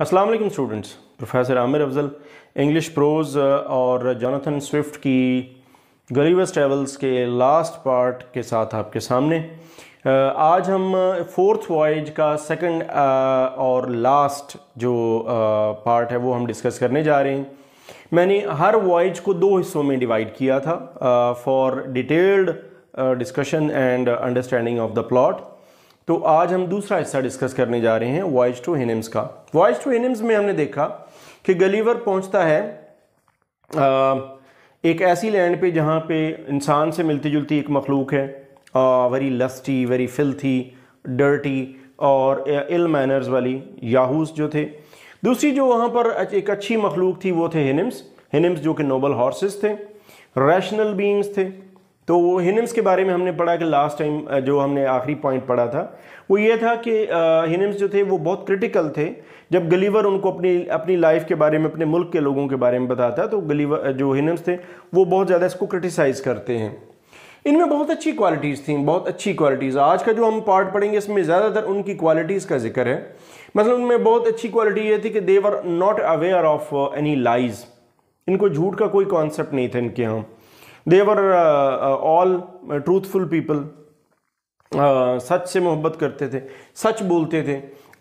अस्सलाम वालेकुम students professor Aamir Afzal English prose uh, और जोनाथन स्विफ्ट की गरीवस ट्रेवल्स के लास्ट पार्ट के साथ आपके सामने uh, आज हम फोर्थ uh, वॉयज का सेकंड और लास्ट जो पार्ट है वो हम डिस्कस करने जा रहे हैं मैंने हर वॉयज को दो हिस्सों में डिवाइड किया था for detailed discussion and understanding of the plot तो आज हम दूसरा हिस्सा डिस्कस करने जा रहे हैं वॉइस टू हेनिम्स का वॉइस टू हेनिम्स में हमने देखा कि गलीवर पहुंचता है आ, एक ऐसी लैंड पे जहाँ पे इंसान से मिलती जुलती एक मखलूक है very lusty very filthy dirty और इल मैनर्स वाली याहूस जो थे दूसरी जो वहाँ पर एक अच्छी मखलूक थी वो थे हिनम्स हिनिम्स जो कि नोबल हॉर्सेस थे रैशनल बींग्स थे तो हिनम्स के बारे में हमने पढ़ा कि लास्ट टाइम जो हमने आखिरी पॉइंट पढ़ा था वो ये था कि हिनम्स जो थे वो बहुत क्रिटिकल थे जब गलीवर उनको अपनी अपनी लाइफ के बारे में अपने मुल्क के लोगों के बारे में बताता तो गलीवर जो हिनम्स थे वो बहुत ज़्यादा इसको क्रिटिसाइज़ करते हैं इनमें बहुत अच्छी क्वालिटीज़ थी बहुत अच्छी क्वालिटीज़ आज का जो हम पार्ट पढ़ेंगे इसमें ज़्यादातर उनकी क्वालिटीज़ का जिक्र है मतलब उनमें बहुत अच्छी क्वालिटी ये थी कि they were not aware of any lies इनको झूठ का कोई कॉन्सेप्ट नहीं था इनके यहाँ they were all truthful people सच से मोहब्बत करते थे सच बोलते थे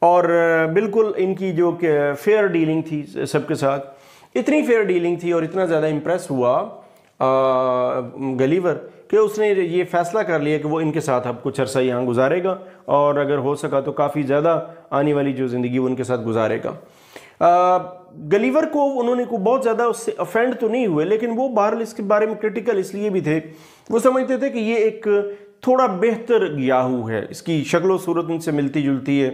और uh, बिल्कुल इनकी जो फेयर डीलिंग uh, थी सबके साथ इतनी फेयर डीलिंग थी और इतना ज़्यादा इम्प्रेस हुआ गलीवर uh, कि उसने ये फ़ैसला कर लिया कि वो इनके साथ अब कुछ अरसा यहाँ गुजारेगा और अगर हो सका तो काफ़ी ज़्यादा आने वाली जो ज़िंदगी वो उनके साथ गुजारेगा गलीवर को उन्होंने को बहुत ज़्यादा उससे अफेंड तो नहीं हुए लेकिन वो बहरल इसके बारे में क्रिटिकल इसलिए भी थे वो समझते थे कि ये एक थोड़ा बेहतर याहू है इसकी शक्ल सूरत उनसे मिलती जुलती है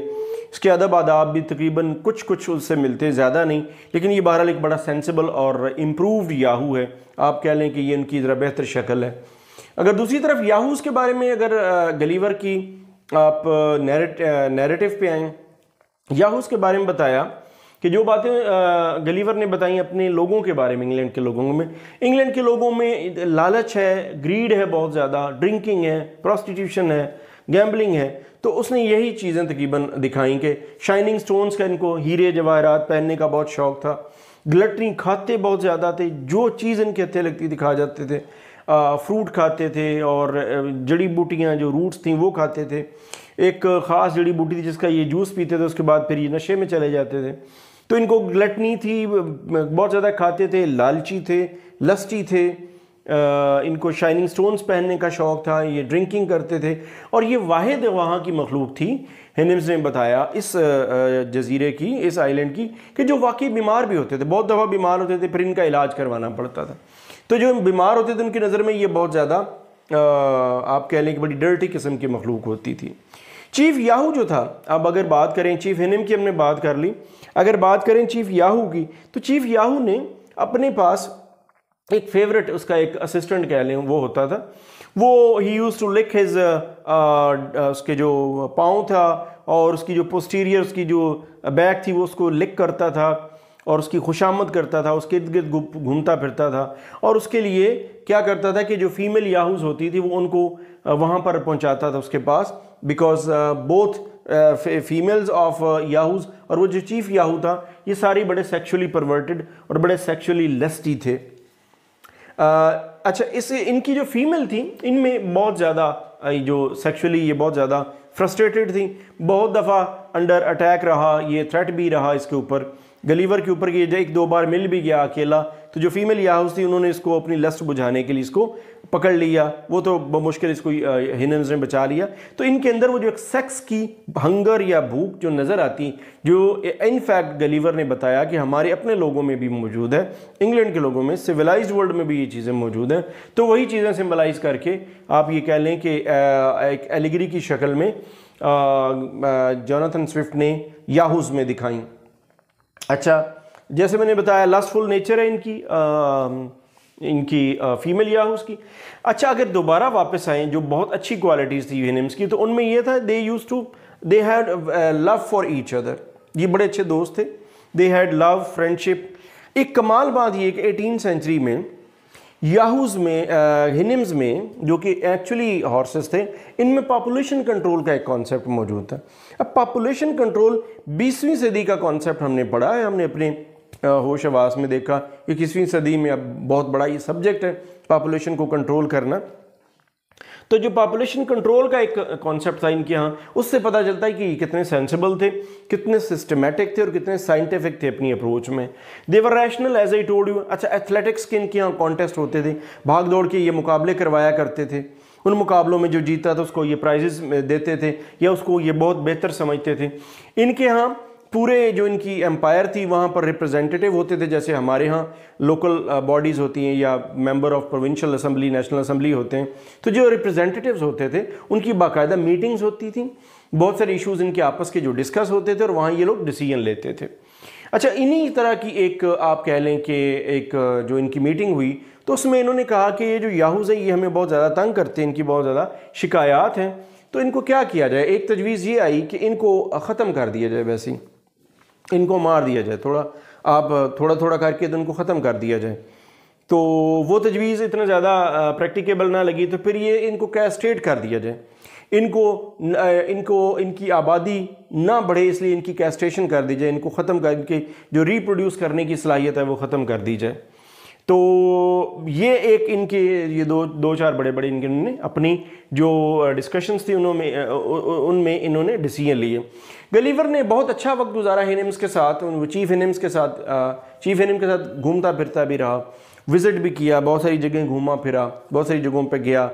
इसके अदब आदाब भी तकरीबन कुछ कुछ उससे मिलते हैं ज़्यादा नहीं लेकिन ये बहरहाल एक बड़ा सेंसिबल और इम्प्रूवड याहू है आप कह लें कि ये उनकी ज़रा बेहतर शक्ल है अगर दूसरी तरफ याहूस के बारे में अगर गलीवर की आप नैरेटिव पे आएँ याहूस के बारे में बताया कि जो बातें गलीवर ने बताई अपने लोगों के बारे में इंग्लैंड के लोगों में इंग्लैंड के लोगों में लालच है ग्रीड है बहुत ज़्यादा ड्रिंकिंग है प्रॉस्टिट्यूशन है गैम्बलिंग है तो उसने यही चीज़ें तकरीबन दिखाई कि शाइनिंग स्टोन्स का इनको हीरे जवाहरात पहनने का बहुत शौक था ग्लटरी खाते बहुत ज़्यादा थे जो चीज़ इनके हथे लगती दिखा जाते थे आ, फ्रूट खाते थे और जड़ी बूटियाँ जो रूट्स थी वो खाते थे एक ख़ास जड़ी बूटी थी जिसका ये जूस पीते थे उसके बाद फिर ये नशे में चले जाते थे तो इनको ग्लटनी थी बहुत ज़्यादा खाते थे लालची थे लस्टी थे इनको शाइनिंग स्टोन्स पहनने का शौक़ था ये ड्रिंकिंग करते थे और ये वाहिद वहाँ की मखलूक थी हिनिम्स ने बताया इस जजीरे की इस आइलैंड की कि जो वाकई बीमार भी होते थे बहुत दफ़ा बीमार होते थे फिर इनका इलाज करवाना पड़ता था तो जो बीमार होते थे उनकी नज़र में ये बहुत ज़्यादा आप कह लें कि बड़ी डर्टी किस्म की मखलूक होती थी चीफ याहू जो था अब अगर बात करें चीफ हिनम की हमने बात कर ली अगर बात करें चीफ याहू की तो चीफ याहू ने अपने पास एक फेवरेट उसका एक असिस्टेंट कह लें वो होता था वो he used to lick his उसके जो पाँव था और उसकी जो पोस्टीरियर उसकी जो बैक थी वो उसको लिक करता था और उसकी खुशामद करता था उसके इर्द गिर्द घूमता फिरता था और उसके लिए क्या करता था कि जो फीमेल याहूज होती थी वो उनको uh, वहाँ पर पहुँचाता था उसके पास because both females of Yahoos और वो जो चीफ याहू था ये सारी बड़े सेक्शुअली परवर्टेड और बड़े सेक्शुअली लेस्टी थे uh, अच्छा इस इनकी जो फीमेल थी इनमें बहुत ज़्यादा uh, जो सेक्शुअली ये बहुत ज़्यादा फ्रस्ट्रेटेड थी बहुत दफ़ा अंडर अटैक रहा ये थ्रेट भी रहा इसके ऊपर गलीवर के ऊपर ये एक दो बार मिल भी गया अकेला तो जो फीमेल याहूस थी उन्होंने इसको अपनी लस्ट बुझाने के लिए इसको पकड़ लिया वो तो मुश्किल इसको हिनन्स ने बचा लिया तो इनके अंदर वो जो एक सेक्स की हंगर या भूख जो नज़र आती जो इनफैक्ट गलीवर ने बताया कि हमारे अपने लोगों में भी मौजूद है इंग्लैंड के लोगों में सिविलाइज वर्ल्ड में भी ये चीज़ें मौजूद हैं तो वही चीज़ें सिम्बलाइज करके आप ये कह लें कि एक एलिगरी की शक्ल में जोनाथन स्विफ्ट ने याहूस में दिखाई अच्छा जैसे मैंने बताया लस्टफुल नेचर है इनकी आ, इनकी फ़ीमेल याहूज़ की अच्छा अगर दोबारा वापस आए जो बहुत अच्छी क्वालिटीज़ थी यूनिम्स की तो उनमें यह था they used to they had love for each other ये बड़े अच्छे दोस्त थे दे हैड लव फ्रेंडशिप एक कमाल बात यह कि एटीन सेंचुरी में याहूज में हिनिम्स में जो कि एक्चुअली हॉर्सेस थे इनमें पॉपुलेशन कंट्रोल का एक कॉन्सेप्ट मौजूद था अब पॉपुलेशन कंट्रोल बीसवीं सदी का कॉन्सेप्ट हमने पढ़ा है हमने अपने होश आवास में देखा इक्कीसवीं सदी में अब बहुत बड़ा ये सब्जेक्ट है पॉपुलेशन को कंट्रोल करना तो जो पॉपुलेशन कंट्रोल का एक कॉन्सेप्ट था इनके यहाँ उससे पता चलता है कि ये कितने सेंसिबल थे कितने सिस्टमेटिक थे और कितने साइंटिफिक थे अपनी अप्रोच में they were rational as I told you अच्छा एथलेटिक्स के इनके यहाँ कॉन्टेस्ट होते थे भाग दौड़ के ये मुकाबले करवाया करते थे उन मुकाबलों में जो जीता था उसको ये प्राइजेस देते थे या उसको ये बहुत बेहतर समझते थे इनके यहाँ पूरे जो इनकी एम्पायर थी वहाँ पर रिप्रेजेंटेटिव होते थे जैसे हमारे यहाँ लोकल बॉडीज़ uh, होती हैं या member of provincial assembly national assembly होते हैं तो जो रिप्रेजेंटेटिव्स होते थे उनकी बाकायदा मीटिंग्स होती थी बहुत सारे इश्यूज़ इनके आपस के जो डिस्कस होते थे और वहाँ ये लोग डिसीजन लेते थे अच्छा इन्हीं तरह की एक आप कह लें कि एक जो इनकी मीटिंग हुई तो उसमें इन्होंने कहा कि ये जो याहूज़ है ये हमें बहुत ज़्यादा तंग करते हैं इनकी बहुत ज़्यादा शिकायात हैं तो इनको क्या किया जाए एक तजवीज़ ये आई कि इनको ख़त्म कर दिया जाए वैसे ही इनको मार दिया जाए थोड़ा आप थोड़ा थोड़ा करके तो इनको ख़त्म कर दिया जाए तो वो तजवीज़ इतना ज़्यादा प्रैक्टिकेबल ना लगी तो फिर ये इनको कैस्टेट कर दिया जाए इनको इनको इनकी आबादी ना बढ़े इसलिए इनकी कैस्टेशन कर दी जाए इनको ख़त्म कर इनकी जो रिप्रोड्यूस करने की सलाहियत है वो ख़त्म कर दी जाए तो ये एक इनके ये दो दो चार बड़े बड़े इनके उन्होंने अपनी जो डिस्कशंस थी उन्होंने उनमें इन्होंने डिसीजन लिए गलीवर ने बहुत अच्छा वक्त गुजारा एनिम्स के साथ वो चीफ एनिम्स के साथ चीफ एनिम के साथ घूमता फिरता भी रहा विज़िट भी किया बहुत सारी जगह घूमा फिरा बहुत सारी जगहों पर गया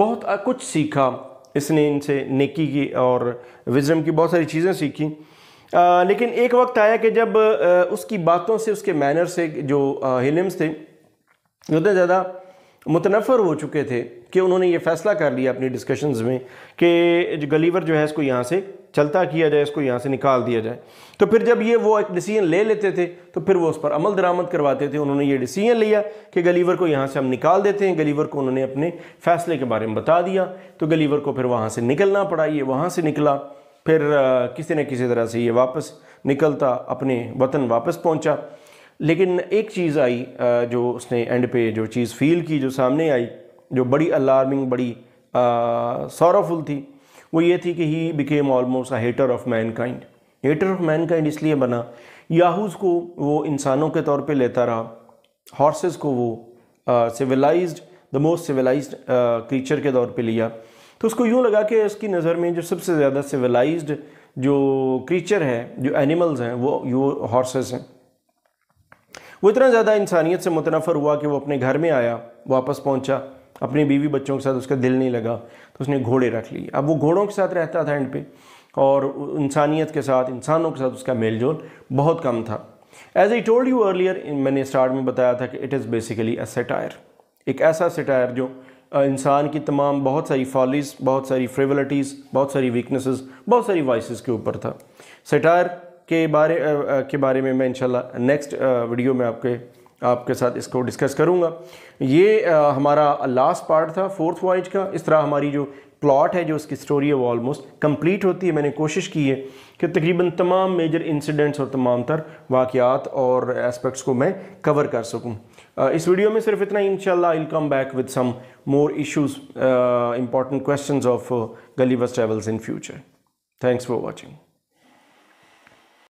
बहुत कुछ सीखा इसने इनसे नेकी की और विज़म की बहुत सारी चीज़ें सीखी लेकिन एक वक्त आया कि जब उसकी बातों से उसके मैनर से जो हिलम्स थे उतने ज़्यादा मुतनफ़र हो चुके थे कि उन्होंने ये फ़ैसला कर लिया अपनी डिस्कशंस में कि गलीवर जो है इसको यहाँ से चलता किया जाए इसको यहाँ से निकाल दिया जाए तो फिर जब ये वो एक डिसीजन ले लेते थे तो फिर वो उस पर अमल दरामद करवाते थे उन्होंने ये डिसीजन लिया कि गलीवर को यहाँ से हम निकाल देते हैं गलीवर को उन्होंने अपने फ़ैसले के बारे में बता दिया तो गलीवर को फिर वहाँ से निकलना पड़ा ये वहाँ से निकला फिर किसी न किसी तरह से ये वापस निकलता अपने वतन वापस पहुँचा लेकिन एक चीज़ आई जो उसने एंड पे जो चीज़ फील की जो सामने आई जो बड़ी अलार्मिंग बड़ी सौरफुल थी वो ये थी कि he became almost a hater of mankind hater of mankind इसलिए बना याहूज को वो इंसानों के तौर पे लेता रहा हॉर्सेस को वो civilised the most civilised creature के तौर पे लिया तो उसको यूँ लगा कि उसकी नज़र में जो सबसे ज़्यादा सिविलाइज्ड जो क्रीचर है जो एनिमल्स हैं वो यो हॉर्सेस हैं वो इतना ज़्यादा इंसानियत से मुतनफ़र हुआ कि वो अपने घर में आया वापस पहुंचा अपने बीवी बच्चों के साथ उसका दिल नहीं लगा तो उसने घोड़े रख लिए अब वो घोड़ों के साथ रहता था एंड पे और इंसानियत के साथ इंसानों के साथ उसका मेल जोल बहुत कम था as I told you earlier मैंने स्टार्ट में बताया था कि it is basically a satire एक ऐसा सेटायर जो इंसान की तमाम बहुत सारी फॉलिस बहुत सारी फ्रेवलिटीज़ बहुत सारी वीकनेसेस बहुत सारी वॉइस के ऊपर था सेटायर के बारे के बारे में मैं इंशाल्लाह नेक्स्ट वीडियो में आपके आपके साथ इसको डिस्कस करूँगा ये हमारा लास्ट पार्ट था फोर्थ वॉइज का इस तरह हमारी जो प्लॉट है जो उसकी स्टोरी है वो ऑलमोस्ट कंप्लीट होती है मैंने कोशिश की है कि तकरीबन तमाम मेजर इंसिडेंट्स और तमाम तर वाक़ात और एस्पेक्ट्स को मैं कवर कर सकूँ इस वीडियो में सिर्फ इतना ही इनशाला I come back with some more issues important question of Gulliver's Travels in future thanks for watching